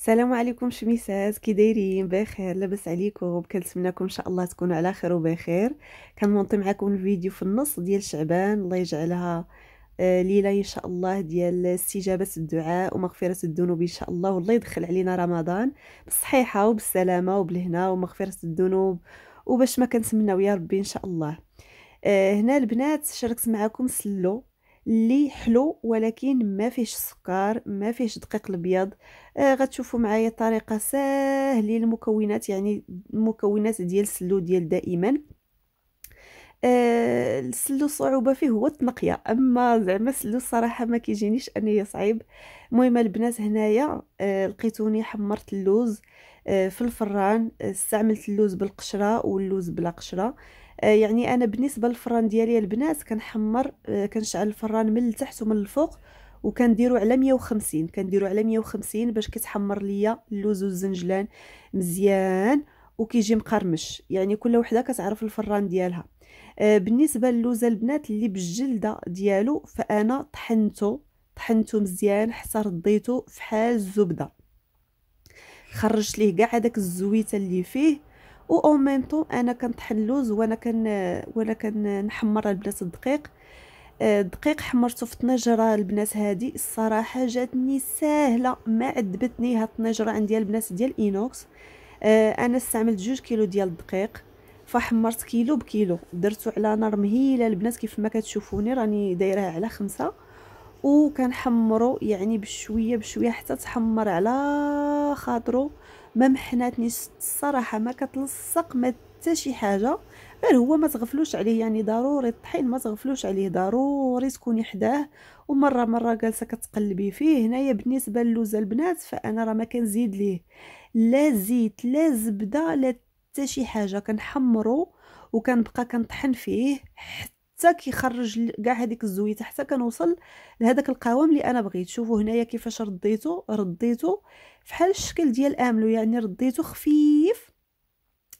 السلام عليكم شميسات كي دايرين بخير لاباس عليكم كنتمنىكم ان شاء الله تكونوا على خير وبخير كنمونطي معكم الفيديو في النص ديال شعبان الله يجعلها آه، ليله ان شاء الله ديال استجابه الدعاء ومغفره الذنوب ان شاء الله والله يدخل علينا رمضان بالصحيحه وبالسلامه وبالهنا ومغفره الذنوب وباش ما كنتمناو يا ربي ان شاء الله آه، هنا البنات شاركت معكم سلو اللي حلو ولكن ما فيش سكر ما فيش دقيق الابيض آه غتشوفوا معايا طريقه ساهله المكونات يعني المكونات ديال السلو ديال دائما آه السلو الصعوبه فيه هو التنقيه اما زعما السلو الصراحه ما كيجينيش انه صعيب المهم البنات هنايا آه لقيتوني حمرت اللوز آه في الفران استعملت اللوز بالقشره واللوز بلا قشره آه، يعني انا بالنسبه للفران ديالي البنات كنحمر آه، كنشعل الفران من التحت ومن الفوق وكنديرو على 150 كنديرو على 150 باش كيتحمر ليا اللوز والزنجلان مزيان وكيجي مقرمش يعني كل وحده كتعرف الفران ديالها آه، بالنسبه للوزه البنات اللي بالجلده ديالو فانا طحنته طحنته مزيان حتى رديته فحال الزبده خرجت ليه كاع داك الزويته اللي فيه و او ميم طون انا كنطحن اللوز وانا كن وانا كنحمر البنات الدقيق الدقيق آه، حمرته في طنجره البنات هذه الصراحه جاتني ساهله ما عذبتني هاد الطنجره عندي البنات ديال اينوكس آه، انا استعملت جوج كيلو ديال الدقيق فحمرت كيلو بكيلو درتو على نار مهيله البنات كيف ما كتشوفوني راني دايراها على خمسة وكنحمرو يعني بشويه بشويه حتى تحمر على خاطرو ما محناتنيش الصراحه ما كتلصق ما حتى شي حاجه غير هو ما تغفلوش عليه يعني ضروري الطحين ما تغفلوش عليه ضروري تكوني حداه ومره مره جالسه كتقلبي فيه هنايا بالنسبه للوزه البنات فانا راه ما كنزيد ليه لا زيت لا زبده لا حتى شي حاجه كنحمرو وكنبقى كنطحن فيه حتى حتى كيخرج كاع هذيك الزويته حتى كنوصل لهذاك القوام اللي انا بغيت شوفوا هنايا كيفاش رديته رديته فحال الشكل ديال املو يعني رديته خفيف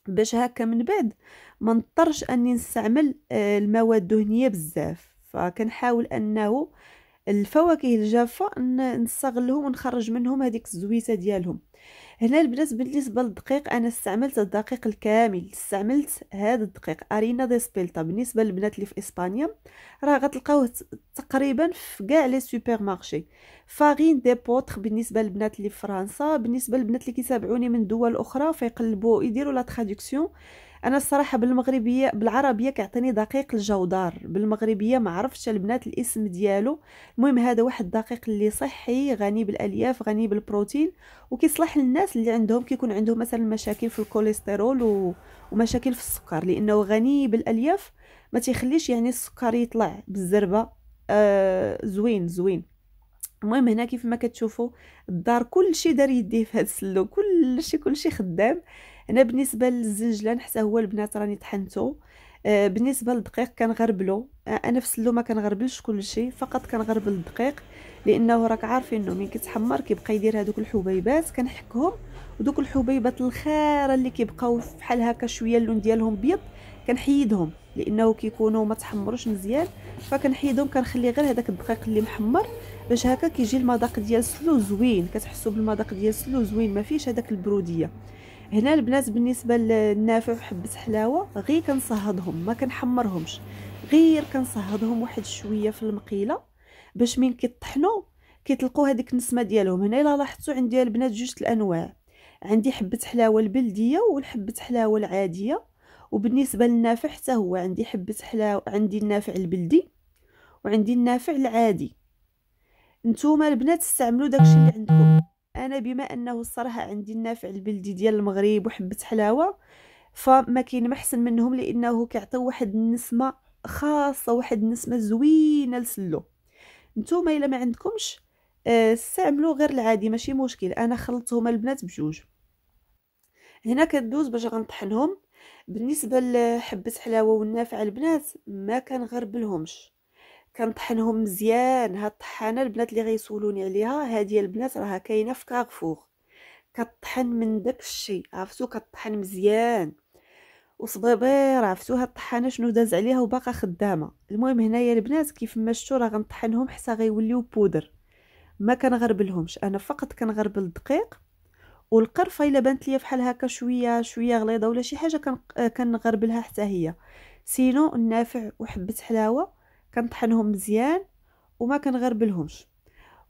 باش هكا من بعد ما نضطرش اني نستعمل آه، المواد الدهنيه بزاف فكنحاول انه الفواكه الجافه نستغلهم ونخرج منهم هذيك الزويته ديالهم هنا البنات بالنسبه للدقيق انا استعملت الدقيق الكامل استعملت هذا الدقيق ارينا دي سبيلتا بالنسبه للبنات اللي في اسبانيا راه غتلقاوه تقريبا في كاع لي سوبر مارشي فارين دي بوتر بالنسبه للبنات اللي في فرنسا بالنسبه للبنات اللي كيتابعوني من دول اخرى فيقلبوا يديروا لا تراديكسيون انا الصراحه بالمغربيه بالعربيه كيعطيني دقيق الجودار بالمغربيه ما عرفتش البنات الاسم ديالو المهم هذا واحد الدقيق اللي صحي غني بالالياف غني بالبروتين وكيصلح للناس اللي عندهم كيكون عندهم مثلا مشاكل في الكوليسترول و... ومشاكل في السكر لانه غني بالالياف ما تيخليش يعني السكر يطلع بالزربه آه زوين زوين المهم هنا كيف ما كتشوفوا الدار كلشي دار يديه في هذا السلو كلشي كلشي خدام هنا بالنسبه للزنجلان حتى هو البنات راني طحنته آه بالنسبه للدقيق كنغربلو آه، انا في السلو ما كنغربلش كلشي فقط كنغربل الدقيق لانه راك عارفين انه ملي كيتحمر كيبقى يدير هذوك الحبيبات كنحكهم ودوك الحبيبات الخيره اللي كيبقاو بحال هكا شويه اللون ديالهم بيض كنحيدهم لانه كيكونوا ما تحمروش مزيان فكنحيدهم كنخلي غير هذاك الدقيق اللي محمر باش هكا كيجي المذاق ديال السلو زوين كتحسوا بالمذاق ديال السلو زوين ما فيش هذاك البروديه هنا البنات بالنسبه للنافع وحبه حلاوه غير كنصهدهم ما كنحمرهمش غير كنصهدهم واحد شويه في المقيله باش من كيطحنوا كيطلقوا هذيك النسمه ديالهم هنا الا لاحظتوا عندي البنات جوج الانواع عندي حبه حلاوه البلديه وحبه حلاوه العاديه وبالنسبه للنافع حتى هو عندي حبه حلاوه عندي النافع البلدي وعندي النافع العادي نتوما البنات استعملوا داكشي اللي عندكم انا بما انه الصراحه عندي النافع البلدي ديال المغرب وحبه حلاوه فما كاين ما احسن منهم لانه كيعطيو واحد النسمه خاصه واحد النسمه زوينه لسلو نتوما الا ما عندكمش آه، استعملوا غير العادي ماشي مشكل انا خلطتهم البنات بجوج هنا كدوز باش غنطحنهم بالنسبه لحبه حلاوه والنافعه البنات ما كنغربلهمش كنطحنهم مزيان هاد الطحانه البنات اللي غيسولوني عليها هادي البنات راها كاينه في كارفور كطحن من داك الشيء عرفتو كطحن مزيان وصبيبير عرفتو هاد الطحانه شنو داز عليها وباقا خدامه المهم هنايا البنات كيف ما شفتو راه غنطحنهم حتى غيوليو بودر ما كنغربلهمش انا فقط كنغربل الدقيق والقرفه الا بانت ليا بحال هكا شويه شويه غليظه ولا شي حاجه كنغربلها حتى هي سينو النافع وحبه حلاوه كنطحنهم مزيان وما كنغربلهمش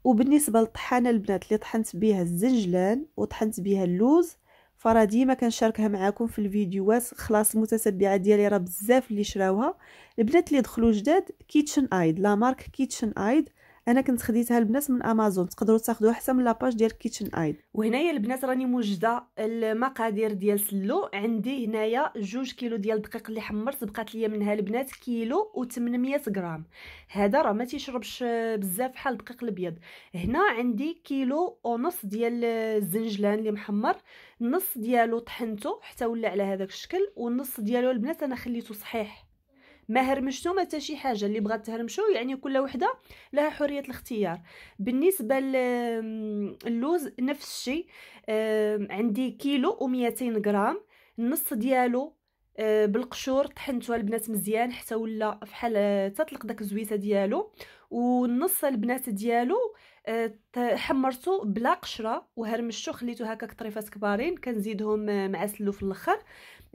وبالنسبه للطحانه البنات اللي طحنت بها الزنجلان وطحنت بها اللوز فراه ديما كنشاركها معاكم في الفيديوهات خلاص المتتبعه ديالي راه بزاف اللي شراوها البنات اللي دخلوا جداد كيتشن ايد لا مارك كيتشن ايد انا كنت خديتها البنات من امازون تقدروا تاخذوها حتى من لاباج ديال كيتشن ايد وهنايا البنات راني موجده المقادير ديال سلو عندي هنايا جوج كيلو ديال الدقيق اللي حمرت بقات ليا منها البنات كيلو و800 غرام هذا راه ما تيشربش بزاف بحال الدقيق الابيض هنا عندي كيلو ونص ديال الزنجلان اللي محمر نص ديالو طحنته حتى ولا على هذاك الشكل والنص ديالو البنات انا خليته صحيح ما هرمشتو ما حتى شي حاجه اللي بغات تهرمشو يعني كل وحده لها حريه الاختيار بالنسبه للوز نفس الشيء عندي كيلو و200 غرام النص ديالو آه، بالقشور طحنته البنات مزيان حتى ولا فحال آه، تطلق داك الزويته ديالو والنص البنات ديالو آه، حمرته بلا قشره وهرمشته خليته هكاك طريفات كبارين كنزيدهم مع سلو في الاخر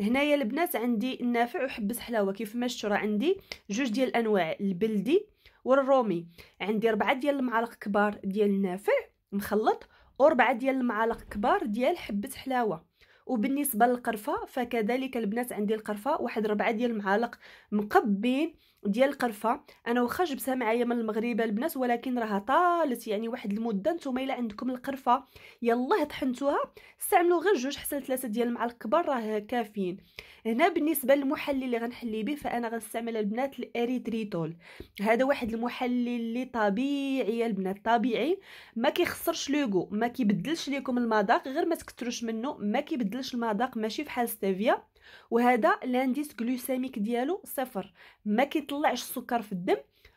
هنايا البنات عندي النافع وحبس حلاوه كيف ما شفتوا راه عندي جوج ديال الانواع البلدي والرومي عندي ربعة ديال المعالق كبار ديال النافع مخلط وربعة ديال المعالق كبار ديال حبه حلاوه وبالنسبه للقرفه فكذلك البنات عندي القرفه واحد ربعه ديال المعالق مقبين ديال القرفه انا واخا جبتها معايا من المغرب البنات ولكن راها طالت يعني واحد المده نتوما الا عندكم القرفه يلاه طحنتوها استعملوا غير جوج حتى ثلاثه ديال المعالق كبار راه كافيين هنا بالنسبه للمحلي اللي غنحلي به فانا غنستعمل البنات الاريتريتول هذا واحد المحلي اللي طبيعي البنات طبيعي ما كيخسرش لوغو ما كيبدلش لكم المذاق غير ما تكتروش منه ما كيبدل كيعدلش المذاق ماشي بحال ستيفيا وهذا لانديس جلوسيميك ديالو صفر ما كيطلعش السكر في الدم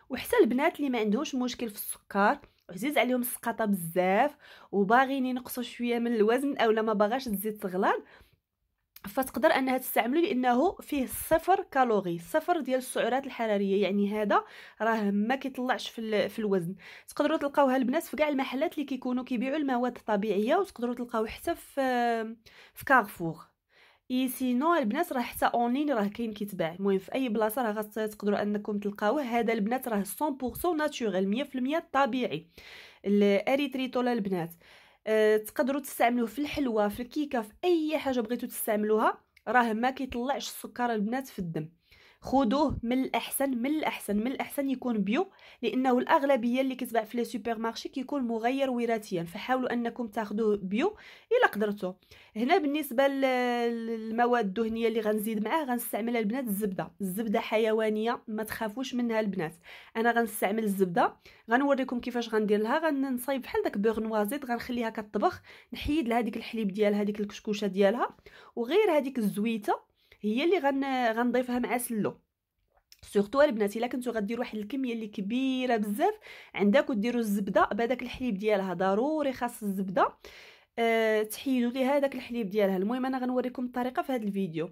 وحتى البنات اللي ما عندهمش مشكل في السكر عزيز عليهم السقاطه بزاف وباغيين ينقصوا شويه من الوزن اولا ما باغاش تزيد تغلط فتقدر انها تستعملو لانه فيه صفر كالوري صفر ديال السعرات الحراريه يعني هذا راه ما كيطلعش في, في الوزن تقدروا تلقاوها البنات في كاع المحلات اللي كيكونوا كيبيعوا المواد الطبيعيه وتقدروا تلقاو حتى في في كارفور اي سينو البنات راه حتى اونلاين راه كاين كيتباع المهم في اي بلاصه راه غتقدروا انكم تلقاوه هذا البنات راه 100% ناتوريل 100% طبيعي الاريتريتول البنات أه تقدروا تستعملوه في الحلوى في الكيكه في اي حاجه بغيتو تستعملوها راه ما كيطلعش السكر البنات في الدم خذوه من الاحسن من الاحسن من الاحسن يكون بيو لانه الاغلبيه اللي كتباع في لي سوبر مارشي كيكون مغير وراثيا فحاولوا انكم تاخذوه بيو الا قدرتو هنا بالنسبه للمواد الدهنيه اللي غنزيد معاه غنستعملها البنات الزبده الزبده حيوانيه ما تخافوش منها البنات انا غنستعمل الزبده غنوريكم كيفاش غندير لها غنصايب بحال داك بيغ نوازيت غنخليها كطبخ نحيد لها ديك الحليب ديالها ديك الكشكوشه ديالها وغير هذيك الزويته هي اللي غن... غنضيفها مع سلو سورتو البنات الا كنتو غديروا واحد الكميه اللي كبيره بزاف عندك وديروا الزبده بهذاك الحليب ديالها ضروري خاص الزبده أه تحيدوا ليها داك الحليب ديالها المهم انا غنوريكم الطريقه في هذا الفيديو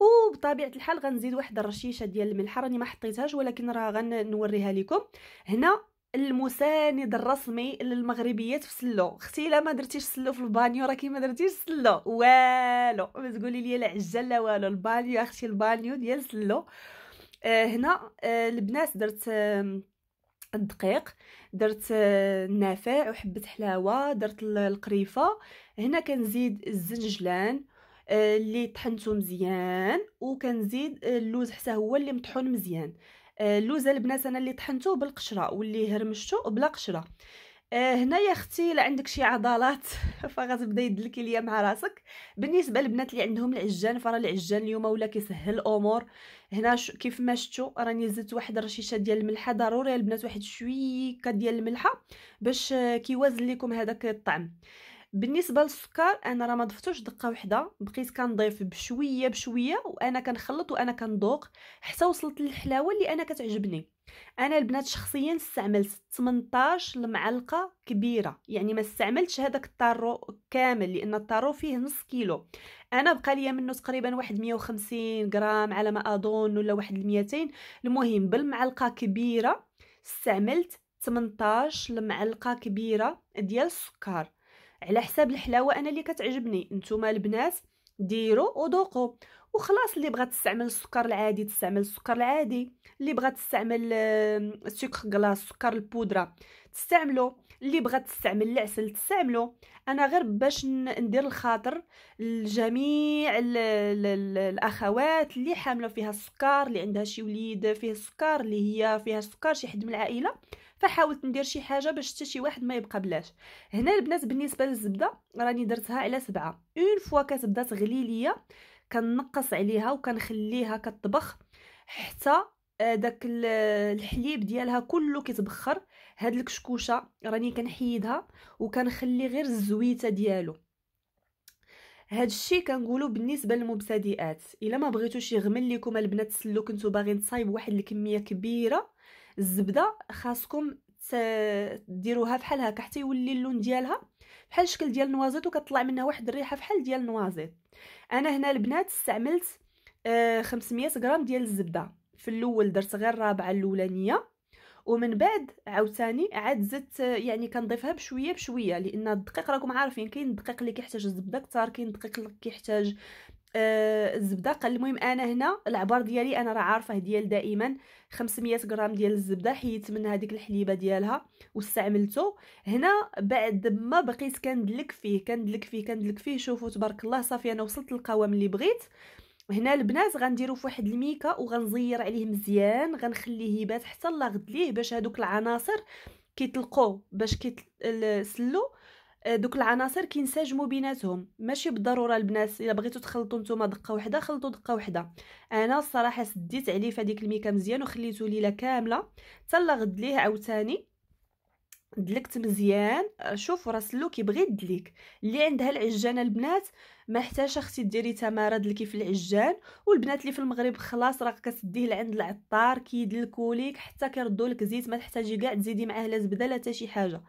وبطبيعه الحال غنزيد واحد الرشيشه ديال الملح راني ما حطيتهاش ولكن راه غنوريها لكم هنا المساند الرسمي للمغربيات في سلو اختي لا ما درتيش سلو في البانيو راكي ما درتيش سلو والو ما تقولي لي لا عجل لا والو البانيو اختي البانيو ديال سلو آه هنا آه البنات درت آه الدقيق درت آه، النافع وحبه حلاوه درت القريفه هنا كنزيد الزنجلان آه، اللي طحنته مزيان وكنزيد آه، اللوز حتى هو اللي مطحون مزيان اللوز آه، البنات انا اللي طحنتو بالقشره واللي هرمشتو بلا قشره آه، هنايا اختي الا عندك شي عضلات فغتبدا يدلكي ليا مع راسك بالنسبه للبنات اللي عندهم العجان فراه العجان اليوم ولا كيسهل الامور هنا كيف ما شفتوا راني زدت واحد الرشيشه ديال الملحه ضروري البنات واحد شويكه ديال الملحه باش آه، كيوازن لكم هذاك الطعم بالنسبه للسكر انا راه ما ضفتوش دقه وحده بقيت كنضيف بشويه بشويه وانا كنخلط وانا كندوق حتى وصلت للحلاوه اللي انا كتعجبني انا البنات شخصيا استعملت 18 المعلقه كبيره يعني ما استعملتش هذاك الطارو كامل لان الطارو فيه نص كيلو انا بقى ليا منه تقريبا واحد 150 غرام على ما اظن ولا واحد 200 المهم بالمعلقه كبيره استعملت 18 المعلقه كبيره ديال السكر على حساب الحلاوه انا اللي كتعجبني نتوما البنات ديروا وذوقوا وخلاص اللي بغات تستعمل السكر العادي تستعمل السكر العادي اللي بغات تستعمل السكر آه، كلاص سكر البودره تستعملو اللي بغات تستعمل العسل تستعملو انا غير باش ندير الخاطر لجميع ال الاخوات اللي حامله فيها السكر اللي عندها شي وليد فيه السكر اللي هي فيها السكر شي حد من العائله فحاولت ندير شي حاجه باش حتى شي واحد ما يبقى بلاش هنا البنات بالنسبه للزبده راني درتها على سبعة اون فوا كتبدا تغلي ليا كنقص عليها وكنخليها كطبخ حتى آه، داك الحليب ديالها كله كيتبخر هاد الكشكوشه راني كنحيدها وكنخلي غير الزويته ديالو هاد الشيء كنقولو بالنسبه للمبتدئات الا ما بغيتوش يغمل لكم البنات السلوك كنتو باغيين تصايب واحد الكميه كبيره الزبده خاصكم ديروها بحال هكا حتى يولي اللون ديالها بحال الشكل ديال النوازيت وكتطلع منها واحد الريحه بحال ديال النوازيت انا هنا البنات استعملت آه 500 غرام ديال الزبده في الاول درت غير الرابعه الاولانيه ومن بعد عاوتاني عاد زدت يعني كنضيفها بشويه بشويه لان الدقيق راكم عارفين كاين الدقيق اللي كيحتاج الزبده كثار كاين الدقيق اللي كيحتاج آه الزبده قال المهم انا هنا العبار ديالي انا راه عارفه ديال دائما 500 غرام ديال الزبده حيت منها هذيك الحليبه ديالها واستعملته هنا بعد ما بقيت كندلك فيه كندلك فيه كندلك فيه شوفوا تبارك الله صافي انا وصلت للقوام اللي بغيت هنا البنات غنديرو في واحد الميكا وغنزير عليه مزيان غنخليه يبات حتى لاغد ليه باش هذوك العناصر كيطلقوا باش كيتسلو آه، دوك العناصر كينسجموا بيناتهم ماشي بالضروره البنات الا بغيتو تخلطوا نتوما دقه واحده خلطوا دقه واحده انا الصراحه سديت عليه فهاديك الميكا مزيان وخليته ليله كامله حتى لغد ليه عاوتاني دلكت مزيان آه، شوفوا راه سلو كيبغي يدليك اللي عندها العجانه البنات ما احتاجش اختي ديري تمارض دلكي في العجان والبنات اللي في المغرب خلاص راك كتديه لعند العطار كيدلكو ليك حتى كيردو لك زيت ما تحتاجي كاع تزيدي معاه لا زبده لا حتى شي حاجه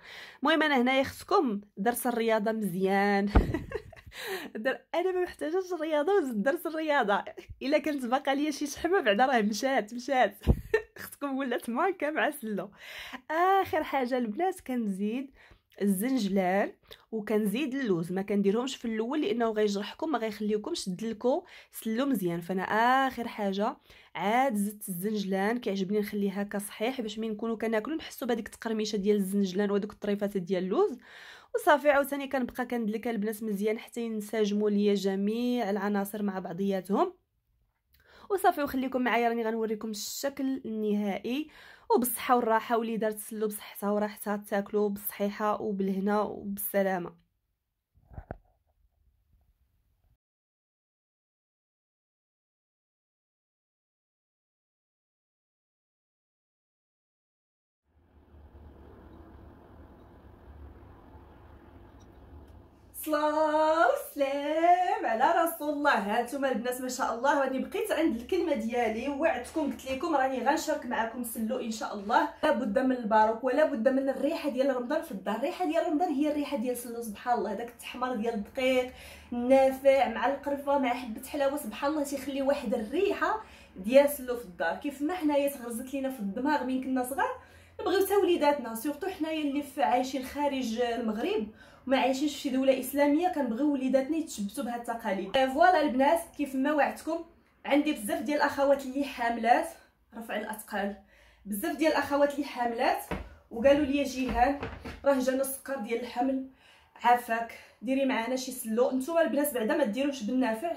المهم انا هنايا خصكم درس الرياضه مزيان انا ما محتاجاش الرياضه وزد درس الرياضه الا كانت باقا ليا شي شحمه بعدا راه مشات مشات خصكم ولات مانكه مع سلو اخر حاجه البنات كنزيد الزنجلان وكنزيد اللوز ما كنديرهمش في الاول لانه غيجرحكم ما غيخليكمش دلكو سلو مزيان فانا اخر حاجه عاد زدت الزنجلان كيعجبني نخليها هكا صحيح باش ملي نكونوا كناكلو نحسوا بهذيك التقرميشه ديال الزنجلان وهذوك الطريفات ديال اللوز وصافي عاوتاني كنبقى كندلك البنات مزيان حتى ينسجموا ليا جميع العناصر مع بعضياتهم وصافي وخليكم معايا راني غنوريكم الشكل النهائي وبالصحه والراحه واللي دارت بصحتها وراحتها تاكلو بالصحيحه وبالهنا وبالسلامه صلاة وسلام على رسول الله هانتوما البنات ما شاء الله راني بقيت عند الكلمه ديالي ووعدتكم قلت لكم راني غنشارك معكم سلو ان شاء الله لا بد من الباروك ولا بد من الريحه ديال رمضان في الدار الريحه ديال رمضان هي الريحه ديال سلو سبحان الله داك التحمر ديال الدقيق النافع مع القرفه مع حبه حلاوه سبحان الله تيخلي واحد الريحه ديال سلو في الدار كيف ما حنايا تغرزت لينا في الدماغ من كنا صغار نبغيو حتى وليداتنا سورتو حنايا اللي عايشين خارج المغرب وما عايشينش في دوله اسلاميه كنبغيو وليداتنا يتشبثوا بهاد التقاليد آه، فوالا البنات كيف ما وعدتكم عندي بزاف ديال الاخوات اللي حاملات رفع الاثقال بزاف ديال الاخوات اللي حاملات وقالوا لي جيهان راه جانا السكر ديال الحمل عافاك ديري معانا شي سلو نتوما البنات بعدا ما ديروش بالنافع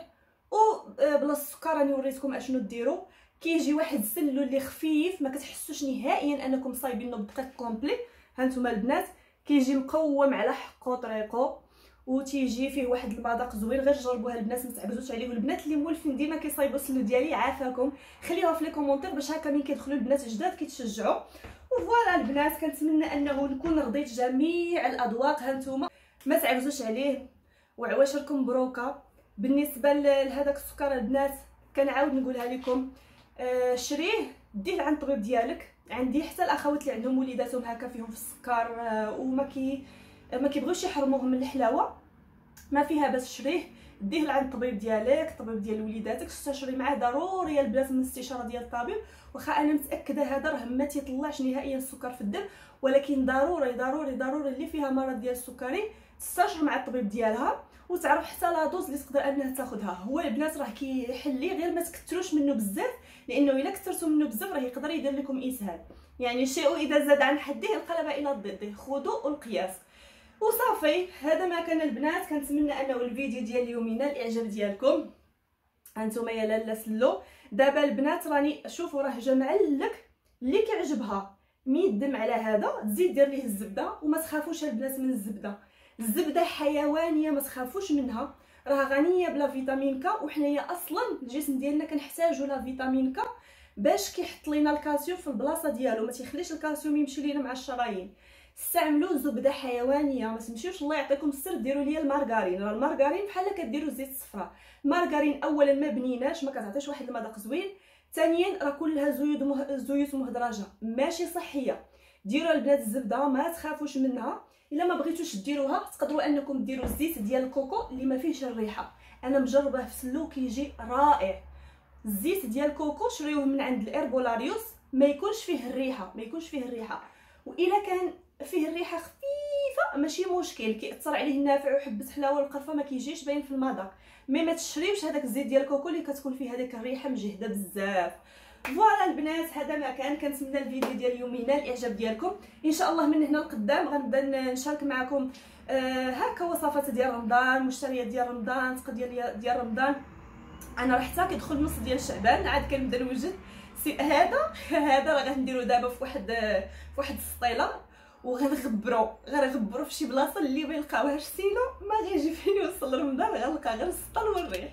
وبلا آه، السكر راني وريتكم اشنو ديروا كيجي واحد السلو اللي خفيف ما كتحسوش نهائيا انكم صايبينو بدقيق كومبلي هانتوما البنات كيجي مقوم على طريقو وطريقه وتيجي فيه واحد المذاق زوين غير جربوها البنات ما تعبزوش عليه والبنات اللي مولفين ديما كيصايبوا السلو ديالي عافاكم خليوها في لي كومونتير باش هكا ملي كيدخلوا البنات جداد كيتشجعوا وفوالا البنات كنتمنى انه نكون رضيت جميع الاذواق هانتوما ما تعبزوش عليه وعواشركم مبروكه بالنسبه لهذاك السكر البنات كنعاود نقولها لكم آه، شريه ديه عند الطبيب ديالك عندي حتى الاخوات اللي عندهم وليداتهم هكا فيهم في السكر آه، وما كي ما كيبغيوش يحرموهم من الحلاوه ما فيها باس شريه ديه لعند الطبيب ديالك الطبيب ديال وليداتك استشري معاه ضروري البنات من الاستشاره ديال الطبيب واخا انا متاكده هذا راه ما تيطلعش نهائيا السكر في الدم ولكن ضروري ضروري ضروري اللي فيها مرض ديال السكري تستشر مع الطبيب ديالها وتعرف حتى لا دوز اللي تقدر انها تاخذها هو البنات راه كيحلي غير ما تكثروش منه بزاف لانه الا كثرتوا منه بزاف راه يقدر يدير لكم اسهال يعني الشيء اذا زاد عن حده انقلب الى ضده خذوا القياس وصافي هذا ما كان البنات كنتمنى انه الفيديو ديال اليوم ينال الاعجاب ديالكم هانتوما يا لاله سلو دابا البنات راني شوفوا راه جا معلك اللي كيعجبها مين دم على هذا تزيد دير ليه الزبده وما تخافوش البنات من الزبده الزبده حيوانيه ما تخافوش منها راه غنيه بلا فيتامين كا وحنايا اصلا الجسم ديالنا كنحتاجو لا فيتامين كا باش كيحط لينا الكالسيوم في البلاصه ديالو ما تيخليش الكالسيوم يمشي لينا مع الشرايين استعملوا زبده حيوانيه ما تمشيوش الله يعطيكم السر ديروا ليا المارغارين راه المارغارين بحال كديروا الزيت الصفراء المارغارين اولا ما بنيناش ما كتعطيش واحد المذاق زوين ثانيا راه كلها زيوت مه... زيوت مهدرجه ماشي صحيه ديروا البنات الزبده ما تخافوش منها الا ما بغيتوش ديروها تقدروا انكم ديروا الزيت ديال الكوكو اللي ما فيهش الريحه انا مجربه في سلو كيجي رائع الزيت ديال الكوكو شريوه من عند الايربولاريوس ما يكونش فيه الريحه ما يكونش فيه الريحه والا كان فيه الريحه خفيفه ماشي مشكل كيأثر عليه النافع وحبه حلاوه القرفه ما كيجيش باين في المذاق مي ما تشريوش هذاك الزيت ديال الكوكو اللي كتكون فيه هذيك الريحه مجهده بزاف فوالا البنات هذا ما كان كنتمنى الفيديو ديال اليوم ينال الاعجاب ديالكم ان شاء الله من هنا لقدام غنبدا نشارك معكم آه هكا وصفات ديال رمضان مشتريات ديال رمضان تقضيه ديال رمضان انا راه حتى كيدخل نص ديال شعبان عاد كنبدا نوجد سي هذا هذا راه غنديرو دابا في واحد في واحد السطيله وغنغبرو غنغبرو في شي بلاصه اللي ما يلقاوهاش سينا ما غيجي فين يوصل رمضان غنلقى غير السطل والريح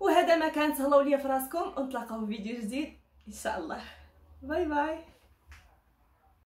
وهذا ما كان تهلاو ليا فراسكم ونتلاقاو في فيديو جديد ان شاء الله باي باي